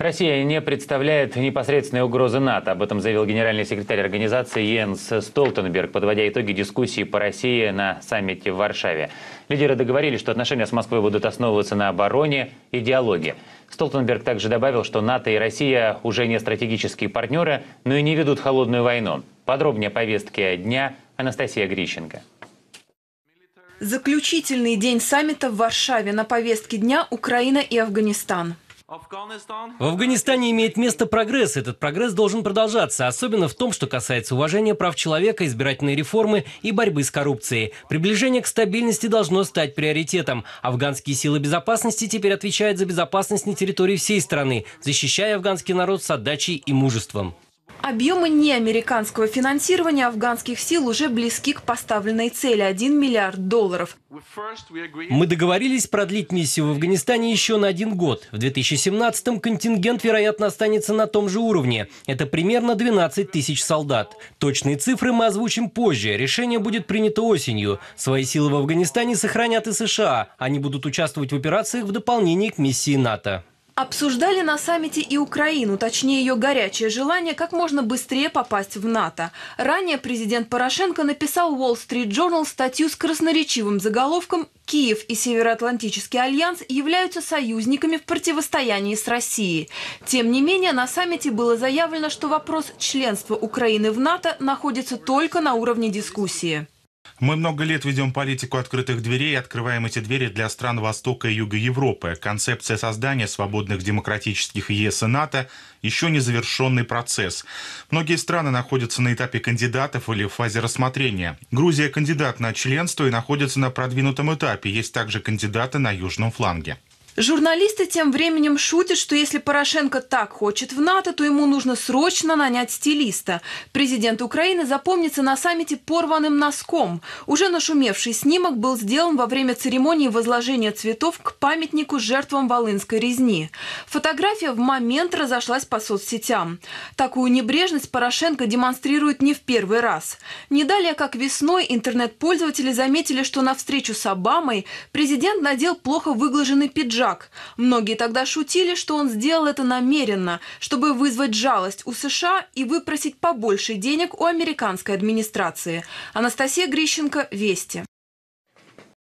Россия не представляет непосредственной угрозы НАТО. Об этом заявил генеральный секретарь организации Йенс Столтенберг, подводя итоги дискуссии по России на саммите в Варшаве. Лидеры договорились, что отношения с Москвой будут основываться на обороне и диалоге. Столтенберг также добавил, что НАТО и Россия уже не стратегические партнеры, но и не ведут холодную войну. Подробнее о повестке дня Анастасия Грищенко. Заключительный день саммита в Варшаве на повестке дня Украина и Афганистан. В Афганистане имеет место прогресс. Этот прогресс должен продолжаться, особенно в том, что касается уважения прав человека, избирательной реформы и борьбы с коррупцией. Приближение к стабильности должно стать приоритетом. Афганские силы безопасности теперь отвечают за безопасность на территории всей страны, защищая афганский народ с отдачей и мужеством. Объемы неамериканского финансирования афганских сил уже близки к поставленной цели – 1 миллиард долларов. Мы договорились продлить миссию в Афганистане еще на один год. В 2017-м контингент, вероятно, останется на том же уровне. Это примерно 12 тысяч солдат. Точные цифры мы озвучим позже. Решение будет принято осенью. Свои силы в Афганистане сохранят и США. Они будут участвовать в операциях в дополнение к миссии НАТО. Обсуждали на саммите и Украину, точнее ее горячее желание как можно быстрее попасть в НАТО. Ранее президент Порошенко написал Wall Street Journal статью с красноречивым заголовком Киев и Североатлантический альянс являются союзниками в противостоянии с Россией. Тем не менее, на саммите было заявлено, что вопрос членства Украины в НАТО находится только на уровне дискуссии. Мы много лет ведем политику открытых дверей и открываем эти двери для стран Востока и Юга Европы. Концепция создания свободных демократических ЕС и НАТО – еще не завершенный процесс. Многие страны находятся на этапе кандидатов или в фазе рассмотрения. Грузия – кандидат на членство и находится на продвинутом этапе. Есть также кандидаты на южном фланге. Журналисты тем временем шутят, что если Порошенко так хочет в НАТО, то ему нужно срочно нанять стилиста. Президент Украины запомнится на саммите порванным носком. Уже нашумевший снимок был сделан во время церемонии возложения цветов к памятнику жертвам Волынской резни. Фотография в момент разошлась по соцсетям. Такую небрежность Порошенко демонстрирует не в первый раз. Не далее, как весной, интернет-пользователи заметили, что на встречу с Обамой президент надел плохо выглаженный пиджак, шаг. Многие тогда шутили, что он сделал это намеренно, чтобы вызвать жалость у США и выпросить побольше денег у американской администрации. Анастасия Грищенко, Вести.